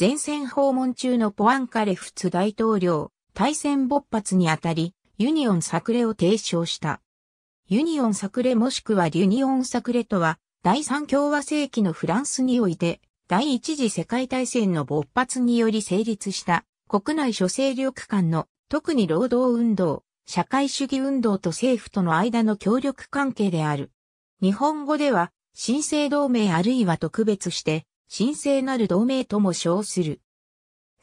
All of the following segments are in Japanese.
前線訪問中のポアンカレフツ大統領、対戦勃発にあたり、ユニオン作例を提唱した。ユニオン作例もしくはリュニオン作例とは、第三共和世紀のフランスにおいて、第一次世界大戦の勃発により成立した国内諸勢力間の特に労働運動、社会主義運動と政府との間の協力関係である。日本語では、新生同盟あるいは特別して、神聖なる同盟とも称する。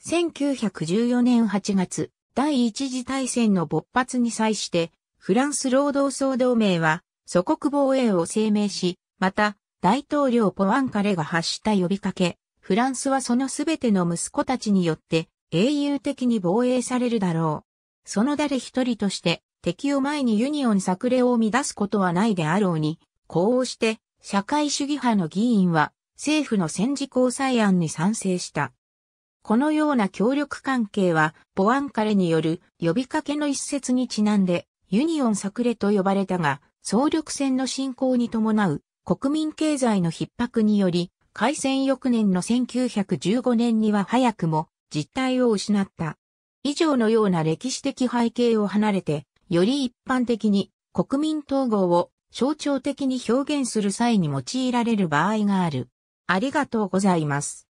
1914年8月、第一次大戦の勃発に際して、フランス労働総同盟は、祖国防衛を声明し、また、大統領ポアンカレが発した呼びかけ、フランスはそのすべての息子たちによって英雄的に防衛されるだろう。その誰一人として敵を前にユニオン作例を乱すことはないであろうに、こうして社会主義派の議員は政府の戦時交際案に賛成した。このような協力関係は、ボアンカレによる呼びかけの一節にちなんで、ユニオン作例と呼ばれたが、総力戦の進行に伴う国民経済の逼迫により、開戦翌年の1915年には早くも実態を失った。以上のような歴史的背景を離れて、より一般的に国民統合を象徴的に表現する際に用いられる場合がある。ありがとうございます。